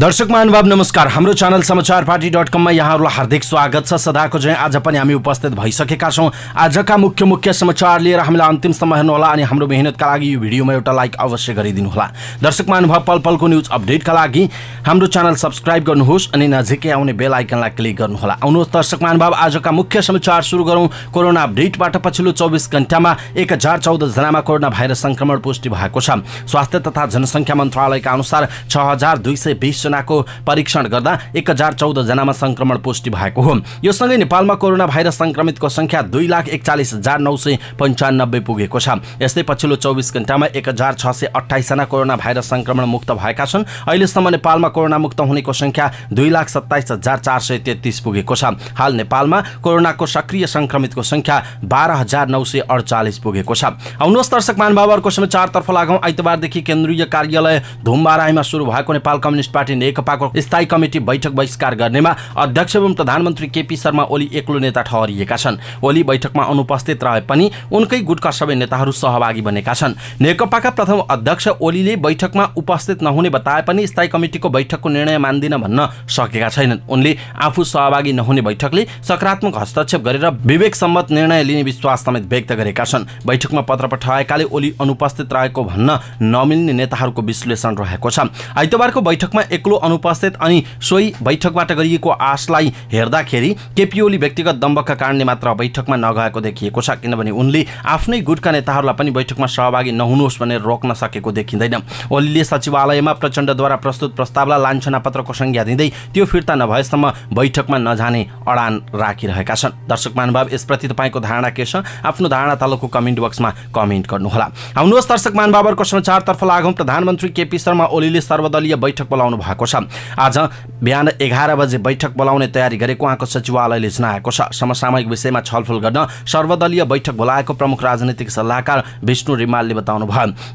दर्शक महानुभाव नमस्कार हाम्रो च्यानल समाचार पार्टी डट कममा यहाँहरूलाई हार्दिक स्वागत छ सदाको चाहिँ आज पनि हामी उपस्थित भइसकेका छौँ आजका मुख्य मुख्य समाचार लिएर हामीलाई अन्तिम समय हेर्नुहोला अनि हाम्रो मेहनतका लागि यो भिडियोमा एउटा लाइक अवश्य गरिदिनु होला दर्शक महानुभाव पल पलको न्युज अपडेटका लागि हाम्रो च्यानल सब्सक्राइब गर्नुहोस् अनि नजिकै आउने बेल आइकनलाई क्लिक गर्नुहोला आउनुहोस् दर्शक महानुभाव आजका मुख्य समाचार सुरु गरौँ कोरोना अपडेटबाट पछिल्लो चौबिस घन्टामा एक हजार चौधजनामा कोरोना भाइरस सङ्क्रमण पुष्टि भएको छ स्वास्थ्य तथा जनसङ्ख्या मन्त्रालयका अनुसार छ हजार दुई सय बिस सेनाको परीक्षण गर्दा एक हजार चौधजनामा सङ्क्रमण पुष्टि भएको हो यो सँगै नेपालमा कोरोना भाइरस सङ्क्रमितको सङ्ख्या दुई लाख एकचालिस हजार नौ सय पन्चानब्बे पुगेको छ यस्तै पछिल्लो चौबिस घन्टामा एक हजार छ सय अठाइसजना कोरोना भाइरस संक्रमण मुक्त भएका छन् अहिलेसम्म नेपालमा कोरोना मुक्त हुनेको सङ्ख्या दुई लाख सत्ताइस हजार चार सय तेत्तिस पुगेको छ हाल नेपालमा कोरोनाको सक्रिय संक्रमितको संख्या बाह्र हजार नौ सय अडचालिस पुगेको छ आउनुहोस् दर्शक महानुभावहरूको समाचारतर्फ लागौँ आइतबारदेखि केन्द्रीय कार्यालय धुम्बाराईमा सुरु भएको नेपाल कम्युनिस्ट पार्टी पार्टी नेकपाको स्थायी कमिटी बैठक बहिष्कार गर्नेमा अध्यक्ष एवं प्रधानमन्त्री केपी शर्मा ओली एक्लो नेता ठहरिएका छन् ओली बैठकमा अनुपस्थित रहे पनि उनकै गुटका सबै नेताहरू सहभागी बनेका छन् नेकपाका प्रथम अध्यक्ष ओलीले बैठकमा उपस्थित नहुने बताए पनि स्थायी कमिटिको बैठकको निर्णय मान्दिन भन्न सकेका छैनन् उनले आफू सहभागी नहुने बैठकले सकारात्मक हस्तक्षेप गरेर विवेक सम्मत निर्णय लिने विश्वास समेत व्यक्त गरेका छन् बैठकमा पत्र पठाएकाले ओली अनुपस्थित रहेको भन्न नमिल्ने नेताहरूको विश्लेषण रहेको छ आइतबारको बैठकमा एक्लो अनुपस्थित अनि सोही बैठकबाट गरिएको आशलाई हेर्दाखेरि केपी ओली व्यक्तिगत दम्बकका कारणले मात्र बैठकमा नगएको देखिएको छ किनभने उनले आफ्नै गुटका नेताहरूलाई पनि बैठकमा सहभागी नहुनुहोस् भनेर रोक्न सकेको देखिँदैन ओलीले सचिवालयमा प्रचण्डद्वारा प्रस्तुत प्रस्तावलाई पत्रको संज्ञा दिँदै त्यो फिर्ता नभएसम्म बैठकमा नजाने अडान राखिरहेका छन् दर्शक महानुभाव यसप्रति तपाईँको धारणा के छ आफ्नो धारणा तलको कमेन्ट बक्समा कमेन्ट गर्नुहोला आउनुहोस् दर्शक महानुभावहरूको समाचारतर्फ लागौँ प्रधानमन्त्री केपी शर्मा ओलीले सर्वदलीय बैठक बोलाउनु भयो भएको छ आज बिहान एघार बजे बैठक बोलाउने तयारी गरेको उहाँको सचिवालयले जनाएको छ समसामयिक विषयमा छलफल गर्न सर्वदलीय बैठक बोलाएको प्रमुख राजनीतिक सल्लाहकार विष्णु रिमालले बताउनु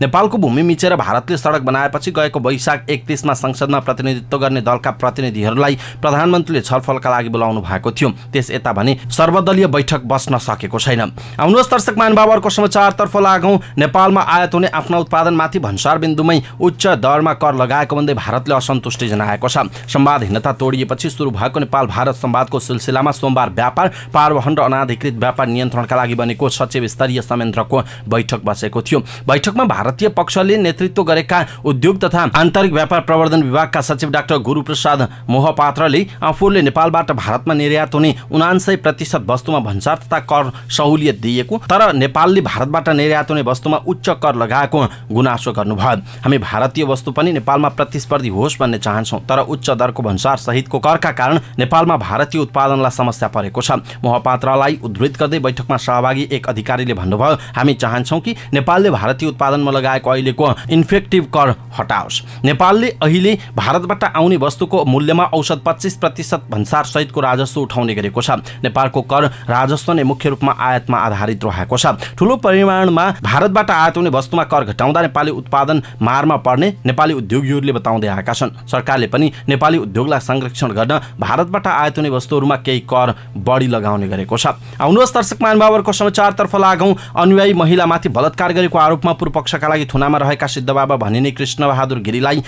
नेपालको भूमि मिचेर भारतले सडक बनाएपछि गएको वैशाख एकतिसमा संसदमा प्रतिनिधित्व गर्ने दलका प्रतिनिधिहरूलाई प्रधानमन्त्रीले छलफलका लागि बोलाउनु भएको थियो त्यस यता भने सर्वदलीय बैठक बस्न सकेको छैन आउनुहोस् दर्शक महानुभावहरूको समाचारतर्फ लागौँ नेपालमा आयात हुने आफ्ना उत्पादनमाथि भन्सार बिन्दुमै उच्च दरमा कर लगाएको भन्दै भारतले असन्तुष्ट सन्तुष्टि जनाएको छ संवादहीनता तोडिएपछि सुरु भएको नेपाल भारत सम्वादको सिलसिलामा सोमबार व्यापार पारवहन र अनाधिकृत व्यापार नियन्त्रणका लागि बनेको सचिव स्तरीय संयन्त्रको बैठक बसेको थियो बैठकमा भारतीय पक्षले नेतृत्व गरेका उद्योग तथा आन्तरिक व्यापार प्रवर्धन विभागका सचिव डाक्टर गुरुप्रसाद मोहपात्रले आफूले नेपालबाट भारतमा निर्यात हुने उनान्सय प्रतिशत वस्तुमा भन्सार तथा कर सहुलियत दिएको तर नेपालले भारतबाट निर्यात हुने वस्तुमा उच्च कर लगाएको गुनासो गर्नुभयो हामी भारतीय वस्तु पनि नेपालमा प्रतिस्पर्धी होस् भन्ने जान्न चाहन्छौँ तर उच्च दरको भन्सार सहितको करका कारण नेपालमा भारतीय उत्पादनलाई समस्या परेको छ मोहपात्रलाई उद्धृत गर्दै बैठकमा सहभागी एक अधिकारीले भन्नुभयो हामी चाहन्छौँ कि नेपालले भारतीय उत्पादनमा लगाएको अहिलेको इन्फेक्टिभ कर हटाओस् नेपालले अहिले भारतबाट आउने वस्तुको मूल्यमा औसत पच्चिस प्रतिशत भन्सार सहितको राजस्व उठाउने गरेको छ नेपालको कर राजस्व नै मुख्य रूपमा आयातमा आधारित रहेको छ ठुलो परिमाणमा भारतबाट आयात हुने वस्तुमा कर घटाउँदा नेपाली उत्पादन मारमा पर्ने नेपाली उद्योगीहरूले बताउँदै आएका छन् सरकारले पनि नेपाली उद्योगलाई संरक्षण गर्न भारतबाट आयात हुने वस्तुहरूमा केही कर बढी लगाउने गरेको छ आउनुहोस् दर्शक महानुभावहरूको समाचारतर्फ लागौँ अनुयायी महिलामाथि बलात्कार गरेको आरोपमा पूर्वपक्षका लागि थुनामा रहेका सिद्धबाबा भनिने कृष्णबहादुर गिरीलाई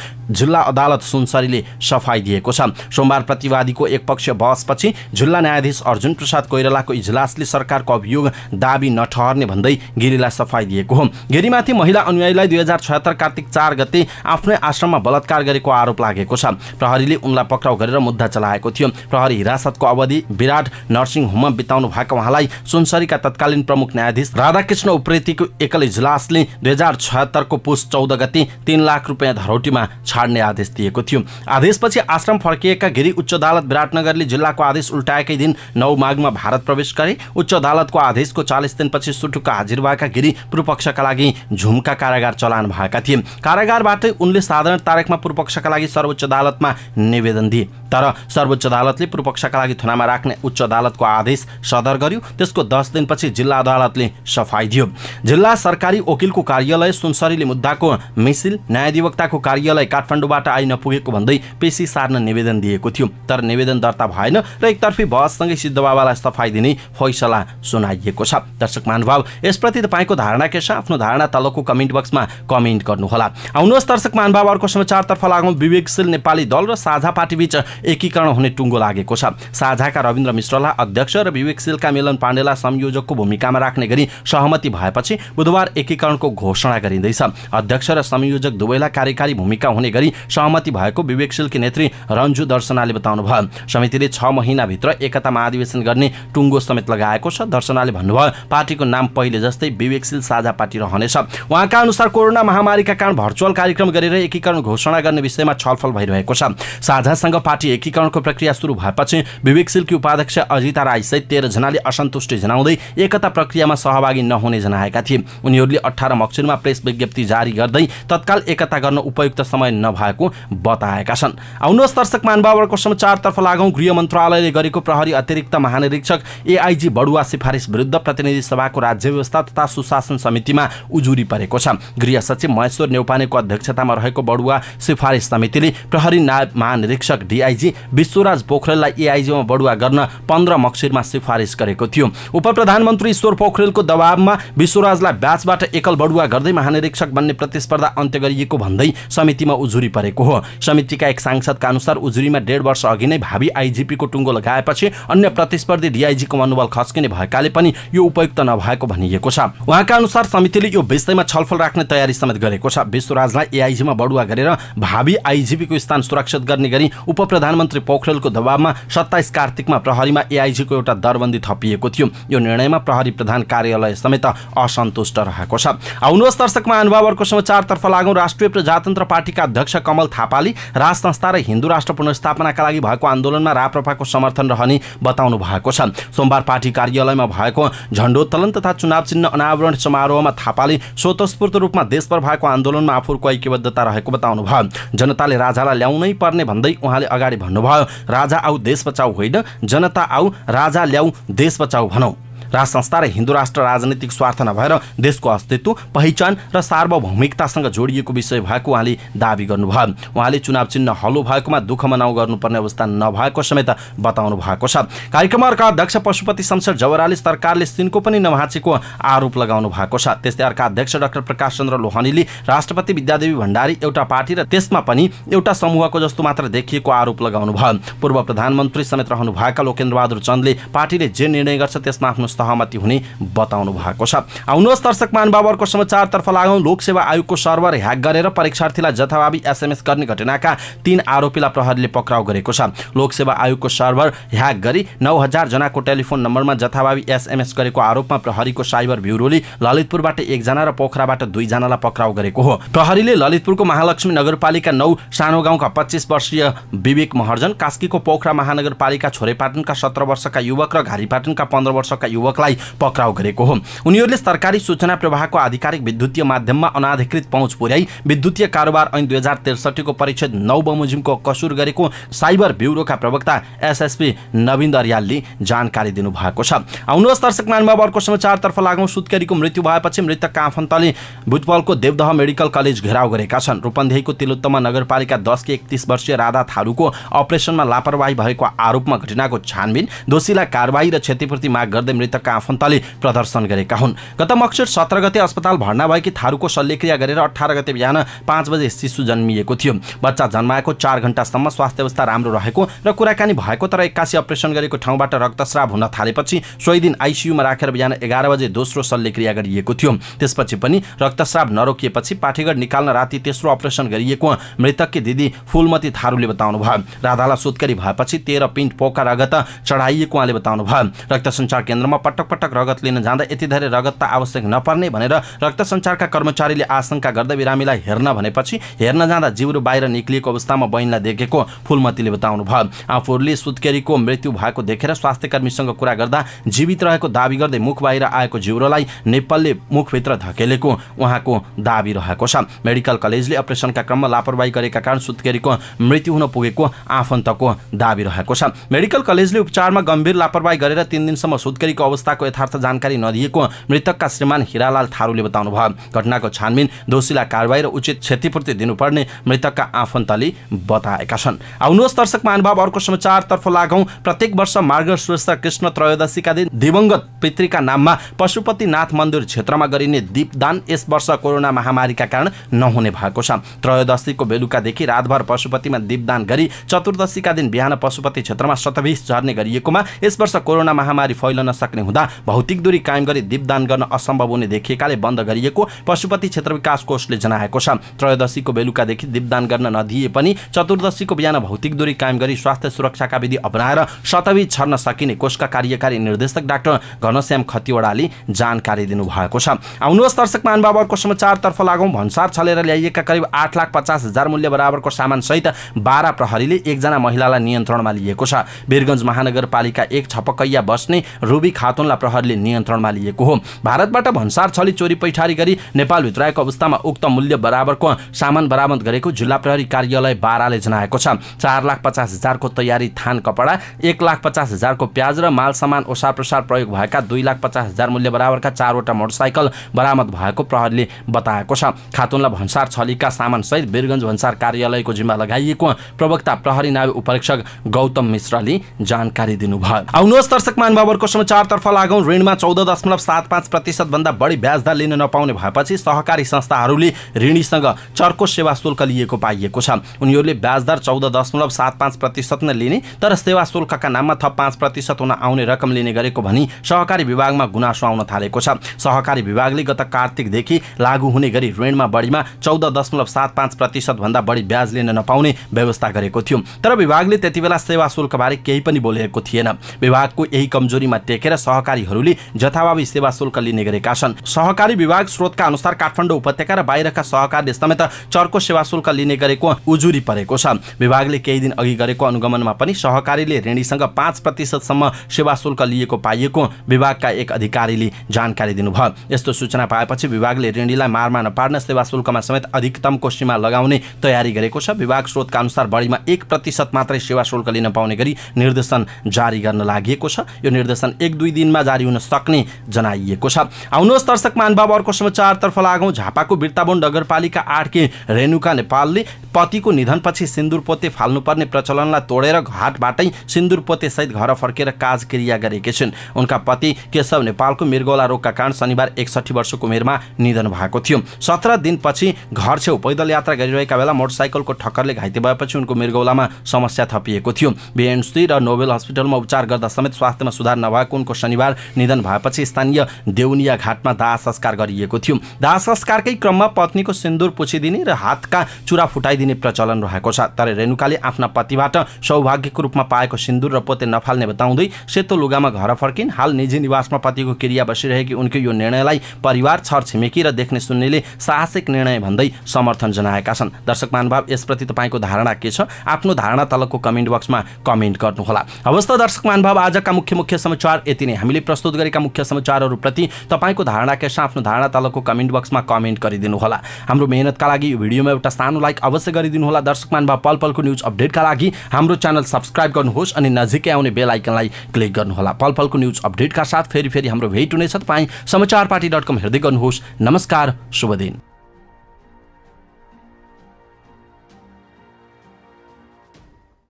जिल्ला अदालत सुनसरीले सफाई दिएको छ सोमबार प्रतिवादीको एकपक्षीय बहसपछि जिल्ला न्यायाधीश अर्जुन प्रसाद कोइरालाको इजलासले सरकारको अभियोग दाबी नठहर्ने भन्दै गिरीलाई सफाई दिएको हो गिरीमाथि महिला अनुयायीलाई दुई हजार छयत्तर कार्तिक चार गते आफ्नै आश्रममा बलात्कार गरेको आरोप लागेको छ प्रहरीले उनलाई पक्राउ गरेर मुद्दा चलाएको थियो प्रहरी हिरासतको अवधि विराट नर्सिङ होममा बिताउनु भएको उहाँलाई सुनसरीका तत्कालीन प्रमुख न्यायाधीश राधाकृष्ण उप्रेतीको एकल इजलासले दुई हजार छहत्तरको पुस चौध गति तिन लाख रुपियाँ धरोटीमा छाड्ने आदेश दिएको थियो आदेशपछि आश्रम फर्किएका गिरी उच्च अदालत विराटनगरले जिल्लाको आदेश उल्टाएकै दिन नौ माघमा भारत प्रवेश गरे उच्च अदालतको आदेशको चालिस दिनपछि सुटुक्का हाजिर भएका गिरी पूर्वपक्षका लागि झुमका कारागार चलान भएका थिए कारागारबाटै उनले साधारण तारिकमा पूर्वपक्षका लागि सर्वोच्च अदालतमा निवेदन दिए तर सर्वोच्च अदालतले पूर्वपक्षका लागि थुनामा राख्ने उच्च अदालतको आदेश सदर गर्यो त्यसको दस दिनपछि जिल्ला अदालतले सफाई दियो जिल्ला सरकारी वकिलको कार्यालय सुनसरीले मुद्दाको मिसिल न्यायाधिवक्ताको कार्यालय काठमाडौँबाट आइ नपुगेको भन्दै पेसी सार्न निवेदन दिएको थियो तर निवेदन दर्ता भएन र एकतर्फी बहससँगै सिद्धबाबालाई सफाई दिने फैसला सुनाइएको छ दर्शक महानुभाव यसप्रति तपाईँको धारणा के छ आफ्नो धारणा तलको कमेन्ट बक्समा कमेन्ट गर्नुहोला आउनुहोस् दर्शक महानुभाव अर्को समाचारतर्फ लागौँ विवेक विवेकशील नेपाली दल र साझा पार्टीबीच एकीकरण हुने टुङ्गो लागेको छ साझाका रविन्द्र मिश्रलाई अध्यक्ष र विवेकशीलका मिलन पाण्डेलाई संयोजकको भूमिकामा राख्ने गरी सहमति भएपछि बुधबार एकीकरणको घोषणा गरिँदैछ अध्यक्ष र संयोजक दुवैलाई कार्यकारी भूमिका हुने गरी सहमति भएको विवेकशीलकी नेत्री रन्जु दर्शनाले बताउनु भयो समितिले छ महिनाभित्र एकता महाधिवेशन गर्ने टुङ्गो समेत लगाएको छ दर्शनाले भन्नुभयो पार्टीको नाम पहिले जस्तै विवेकशील साझा पार्टी रहनेछ उहाँका अनुसार कोरोना महामारीका कारण भर्चुअल कार्यक्रम गरेर एकीकरण घोषणा गर्ने विषयमा छ छलफल भइरहेको छ साझासँग पार्टी एकीकरणको प्रक्रिया सुरु भएपछि विवेकशीलकी उपाध्यक्ष अजिता राईसहित जनाले असन्तुष्टि जनाउँदै एकता प्रक्रियामा सहभागी नहुने जनाएका थिए उनीहरूले अठार मक्सिरमा प्रेस विज्ञप्ति जारी गर्दै तत्काल एकता गर्न उपयुक्त समय नभएको बताएका छन् आउनुहोस् दर्शक मानवावरको समाचारतर्फ लागौँ गृह मन्त्रालयले गरेको प्रहरी अतिरिक्त महानिरीक्षक एआइजी बडुवा सिफारिस विरुद्ध प्रतिनिधि सभाको राज्य व्यवस्था तथा सुशासन समितिमा उजुरी परेको छ गृह सचिव महेश्वर नेौपानेको अध्यक्षतामा रहेको बडुवा सिफारिस समिति समितिले प्रहरी नायब महानिरीक्षक डिआइजी विश्वराज पोखरेललाई एआइजीमा बढुवा गर्न पन्ध्र मक्सिरमा सिफारिस गरेको थियो उप प्रधानमन्त्री ईश्वर पोखरेलको दबावमा विश्वराजलाई ब्याचबाट एकल बढुवा गर्दै महानिरीक्षक बन्ने प्रतिस्पर्धा अन्त्य गरिएको भन्दै समितिमा उजुरी परेको हो समितिका एक सांसदका अनुसार उजुरीमा डेढ वर्ष अघि नै भावी आइजिपीको टुङ्गो लगाएपछि अन्य प्रतिस्पर्धी डिआइजीको मनोबल खस्किने भएकाले पनि यो उपयुक्त नभएको भनिएको छ उहाँका अनुसार समितिले यो विषयमा छलफल राख्ने तयारी समेत गरेको छ विश्वराजलाई एआइजीमा बढुवा गरेर भावी आइजी आइजीपीको स्थान सुरक्षित गर्ने गरी उप प्रधानमन्त्री पोखरेलको दबावमा सत्ताइस कार्तिकमा प्रहरीमा एआइजीको एउटा दरबन्दी थपिएको थियो यो निर्णयमा प्रहरी प्रधान कार्यालय समेत असन्तुष्ट रहेको छ आउनुहोस् दर्शक महानुभावहरूको समाचारतर्फ लागौँ राष्ट्रिय प्रजातन्त्र पार्टीका अध्यक्ष कमल थापाले राज संस्था र हिन्दू राष्ट्र पुनर्स्थापनाका लागि भएको आन्दोलनमा राप्रपाको समर्थन रहने बताउनु भएको छ सोमबार पार्टी कार्यालयमा भएको झण्डोत्तोलन तथा चुनाव चिन्ह अनावरण समारोहमा थापाले स्वतस्फूर्त रूपमा देशभर भएको आन्दोलनमा आफू ऐक्यबद्धता रहेको बताउनु भयो जनताले राजालाई ल्याउनै पर्ने भन्दै उहाँले अगाडि भन्नुभयो राजा आऊ देश बचाऊ होइन जनता आऊ राजा ल्याऊ देश बचाऊ भनौँ राज संस्था र हिन्दू राष्ट्र राजनीतिक स्वार्थ नभएर देशको अस्तित्व पहिचान र सार्वभौमिकतासँग जोडिएको विषय भएको उहाँले दावी गर्नुभयो उहाँले चुनाव चिन्ह हलो भएकोमा दुःख मनाउ गर्नुपर्ने अवस्था नभएको समेत बताउनु भएको छ कार्यक्रममा अर्का अध्यक्ष पशुपति शमशेर जवराले सरकारले सिनको पनि नभाँचेको आरोप लगाउनु भएको छ त्यस्तै अर्का अध्यक्ष डाक्टर प्रकाश चन्द्र लोहनीले राष्ट्रपति विद्यादेवी भण्डारी एउटा पार्टी र त्यसमा पनि एउटा समूहको जस्तो मात्र देखिएको आरोप लगाउनु भयो पूर्व प्रधानमन्त्री समेत रहनुभएका लोकेन्द्रबहादुर चन्दले पार्टीले जे निर्णय गर्छ त्यसमा आफ्नो सहमति हुने बताउनु भएको छ आउनुहोस् दर्शक महानुभावहरूको समाचारतर्फ लागौँ लोकसेवा आयोगको सर्भर ह्याक गरेर परीक्षार्थीलाई जथाभावी एसएमएस गर्ने घटनाका तीन आरोपीलाई प्रहरीले पक्राउ गरेको छ लोकसेवा आयोगको सर्भर ह्याक गरी नौ हजारजनाको टेलिफोन नम्बरमा जथाभावी एसएमएस गरेको आरोपमा प्रहरीको साइबर ब्युरोले ललितपुरबाट एकजना र पोखराबाट दुईजनालाई पक्राउ गरेको हो प्रहरीले ललितपुरको महालक्ष्मी नगरपालिका नौ सानो गाउँका पच्चिस वर्षीय विवेक महर्जन कास्कीको पोखरा महानगरपालिका छोरेपाटनका सत्र वर्षका युवक र घारीपाटनका पन्ध्र वर्षका युवक युवकलाई पक्राउ गरेको हो उनीहरूले सरकारी सूचना प्रवाहको आधिकारिक विद्युतीय माध्यममा अनाधिकृत पहुँच पुर्याई विद्युतीय कारोबार ऐन दुई हजार त्रिसठीको परिच्छेद नौ बमोजिमको कसुर गरेको साइबर ब्युरोका प्रवक्ता एसएसपी नवीन दरियालले जानकारी दिनुभएको छ आउनुहोस् दर्शक मानवावरको समाचारतर्फ लागौँ सुत्केरीको मृत्यु भएपछि मृतकका आफन्तले भुटबलको देवदह मेडिकल कलेज घेराउ गरेका छन् रूपन्देहीको तिलोत्तमा नगरपालिका दसकी एकतिस वर्षीय राधा थारूको अपरेसनमा लापरवाही भएको आरोपमा घटनाको छानबिन दोषीलाई कारवाही र क्षतिपूर्ति माग गर्दै मृतक क्षेत्रका आफन्तले प्रदर्शन गरेका हुन् गत मक्सिर सत्र गते अस्पताल भर्ना भएकी थारूको शल्यक्रिया गरेर अठार गते बिहान पाँच बजे शिशु जन्मिएको थियो बच्चा जन्माएको चार घन्टासम्म स्वास्थ्य अवस्था राम्रो रहेको र कुराकानी भएको तर एक्कासी अपरेसन गरेको ठाउँबाट रक्तस्राव हुन थालेपछि सोही दिन आइसियुमा राखेर बिहान एघार बजे दोस्रो शल्यक्रिया गरिएको थियो त्यसपछि पनि रक्तस्राव नरोकिएपछि पाठीगढ़ निकाल्न राति तेस्रो अपरेसन गरिएको मृतककी दिदी फुलमती थारूले बताउनु भयो राधालाई सुत्करी भएपछि तेह्र पिन्ट पोका रगत चढाइएको उहाँले बताउनु भयो रक्त सञ्चार केन्द्रमा पटक पटक रगत लिन जाँदा यति धेरै रगत त आवश्यक नपर्ने भनेर रक्त सञ्चारका कर्मचारीले आशंका गर्दै बिरामीलाई हेर्न भनेपछि हेर्न जाँदा जिउरो बाहिर निक्लिएको अवस्थामा बहिनीलाई देखेको फुलमतीले बताउनु भयो आफूहरूले सुत्केरीको मृत्यु भएको देखेर स्वास्थ्यकर्मीसँग कुरा गर्दा जीवित रहेको दावी गर्दै मुख बाहिर आएको जिउरोलाई नेपालले मुखभित्र धकेलेको उहाँको दावी रहेको छ मेडिकल कलेजले अपरेसनका क्रममा लापरवाही गरेका कारण सुत्केरीको मृत्यु हुन पुगेको आफन्तको दावी रहेको छ मेडिकल कलेजले उपचारमा गम्भीर लापरवाही गरेर तिन दिनसम्म सुत्केरीको अवस्था अवस्थाको यथार्थ जानकारी नदिएको मृतकका श्रीमान हिरालाल थारूले बताउनु भयो घटनाको छानबिन दोषीलाई कारवाही र उचित क्षतिपूर्ति दिनुपर्ने मृतकका आफन्तले बताएका छन् आउनुहोस् दर्शक महानुभाव अर्को समाचारतर्फ लागौँ प्रत्येक वर्ष मार्ग श्रेष्ठ कृष्ण त्रयोदशीका दिन दिवंगत पितृका नाममा पशुपतिनाथ मन्दिर क्षेत्रमा गरिने दीपदान यस वर्ष कोरोना महामारीका कारण नहुने भएको छ त्रयोदशीको बेलुकादेखि रातभर पशुपतिमा दीपदान गरी चतुर्दशीका दिन बिहान पशुपति क्षेत्रमा शतबीस झर्ने गरिएकोमा यस वर्ष कोरोना महामारी फैलन सक्ने हुँदा भौतिक दूरी कायम गरी दीपदान गर्न असम्भव हुने देखिएकाले बन्द गरिएको पशुपति क्षेत्र विकास कोषले जनाएको छ त्रयोदशीको बेलुकादेखि दीपदान गर्न नदिए पनि चतुर्दशीको बिहान भौतिक दूरी कायम गरी स्वास्थ्य सुरक्षाका विधि अपनाएर शतवी छर्न सकिने कोषका कार्यकारी निर्देशक डाक्टर घनश्याम खतिवडाले जानकारी दिनुभएको छ आउनुहोस् दर्शक महानुभावहरूको समाचारतर्फ लागौँ भन्सार छलेर ल्याइएका करिब आठ लाख पचास हजार मूल्य बराबरको सामानसहित बाह्र प्रहरीले एकजना महिलालाई नियन्त्रणमा लिएको छ वीरगञ्ज महानगरपालिका एक छपकैया बस्ने रुबी खा खातुनलाई प्रहरले नियन्त्रणमा लिएको हो भारतबाट भन्सार छली चोरी पैठारी गरी नेपाल आएको अवस्थामा उक्त मूल्य बराबरको सामान बरामद गरेको जिल्ला प्रहरी कार्यालय बाह्रले जनाएको छ चार लाख पचास हजारको तयारी थान कपडा एक लाख पचास हजारको प्याज र माल सामान ओसार प्रसार प्रयोग भएका दुई लाख पचास हजार मूल्य बराबरका चारवटा मोटरसाइकल बरामद भएको प्रहरले बताएको छ खातुनलाई भन्सार छलीका सामान सहित वीरगञ्ज भन्सार कार्यालयको जिम्मा लगाइएको प्रवक्ता प्रहरी नावे उपरीक्षक गौतम मिश्रले जानकारी दिनुभयो आउनुहोस् दर्शक मानबाबरको समाचार तर्फ लागौँ ऋणमा चौध दशमलव सात पाँच प्रतिशतभन्दा बढी ब्याजदर लिन नपाउने भएपछि सहकारी संस्थाहरूले ऋणीसँग चर्को सेवा शुल्क लिएको पाइएको छ उनीहरूले ब्याजदर चौध दशमलव सात पाँच प्रतिशत नै लिने तर सेवा शुल्कका नाममा थप पाँच प्रतिशत हुन आउने रकम लिने गरेको भनी सहकारी विभागमा गुनासो आउन थालेको छ सहकारी विभागले गत कार्तिकदेखि लागू हुने गरी ऋणमा बढीमा चौध दशमलव सात पाँच प्रतिशतभन्दा बढी ब्याज लिन नपाउने व्यवस्था गरेको थियो तर विभागले त्यति बेला सेवा शुल्कबारे केही पनि बोलेको थिएन विभागको यही कमजोरीमा टेकेर सहकारीहरूले जथाभावी सेवा शुल्क लिने गरेका छन् सहकारी विभाग स्रोतका अनुसार काठमाडौँ उपत्यका र बाहिरका सहकारीले समेत चर्को सेवा शुल्क लिने गरेको उजुरी परेको छ विभागले केही दिन अघि गरेको अनुगमनमा पनि सहकारीले ऋणीसँग पाँच प्रतिशतसम्म सेवा शुल्क लिएको पाइएको विभागका एक अधिकारीले जानकारी दिनुभयो यस्तो सूचना पाएपछि विभागले ऋणीलाई मारमा नपार्न सेवा शुल्कमा समेत अधिकतमको सीमा लगाउने तयारी गरेको छ विभाग स्रोतका अनुसार बढीमा एक प्रतिशत मात्रै सेवा शुल्क लिन पाउने गरी निर्देशन जारी गर्न लागि छ यो निर्देशन एक दुई दिनमा जारी हुन सक्ने जनाइएको छ आउनुहोस् दर्शक मानबाब अर्को समाचारतर्फ लागौँ झापाको बिर्ताबोन नगरपालिका आठकी रेणुका नेपालले पतिको निधनपछि सिन्दुर फाल्नुपर्ने प्रचलनलाई तोडेर घाटबाटै सिन्दुर सहित घर फर्केर काज क्रिया गरेकी छिन् उनका पति केशव नेपालको मृगौला रोगका कारण शनिबार एकसठी वर्षको उमेरमा निधन भएको थियो सत्र दिनपछि घर छेउ पैदल यात्रा गरिरहेका बेला मोटरसाइकलको ठक्करले घाइते भएपछि उनको मृगौलामा समस्या थपिएको थियो बिएनसी र नोबेल हस्पिटलमा उपचार गर्दा समेत स्वास्थ्यमा सुधार नभएको उनको शनिबार निधन भएपछि स्थानीय देउनिया घाटमा दाह संस्कार गरिएको थियो दाह संस्कारकै क्रममा पत्नीको सिन्दुर पुछिदिने र हातका चुरा फुटाइदिने प्रचलन रहेको छ तर रेणुकाले आफ्ना पतिबाट सौभाग्यको रूपमा पाएको सिन्दुर र पोते नफाल्ने बताउँदै सेतो लुगामा घर फर्किन् हाल निजी निवासमा पतिको क्रिया बसिरहेकी उनको यो निर्णयलाई परिवार छरछिमेकी र देख्ने सुन्नेले साहसिक निर्णय भन्दै समर्थन जनाएका छन् दर्शक महानुभाव यसप्रति तपाईँको धारणा के छ आफ्नो धारणा तलको कमेन्ट बक्समा कमेन्ट गर्नुहोला हवस् त दर्शक महानुभाव आजका मुख्य मुख्य समाचार यति नै हामीले प्रस्तुत गरेका मुख्य समाचारहरूप्रति तपाईँको धारणा के आफ्नो धारणा तलको कमेन्ट बक्समा कमेन्ट गरिदिनुहोला हाम्रो मेहनतका लागि यो भिडियोमा एउटा सानो लाइक अवश्य गरिदिनुहोला दर्शकमान वा पल पलको न्युज अपडेटका लागि हाम्रो च्यानल सब्सक्राइब गर्नुहोस् अनि नजिकै आउने बेल आइकनलाई क्लिक गर्नुहोला पल पलको न्युज अपडेटका साथ फेरि फेरि हाम्रो भेट हुनेछ तपाईँ समाचार पार्टी डट कम हेर्दै गर्नुहोस् नमस्कार शुभ दिन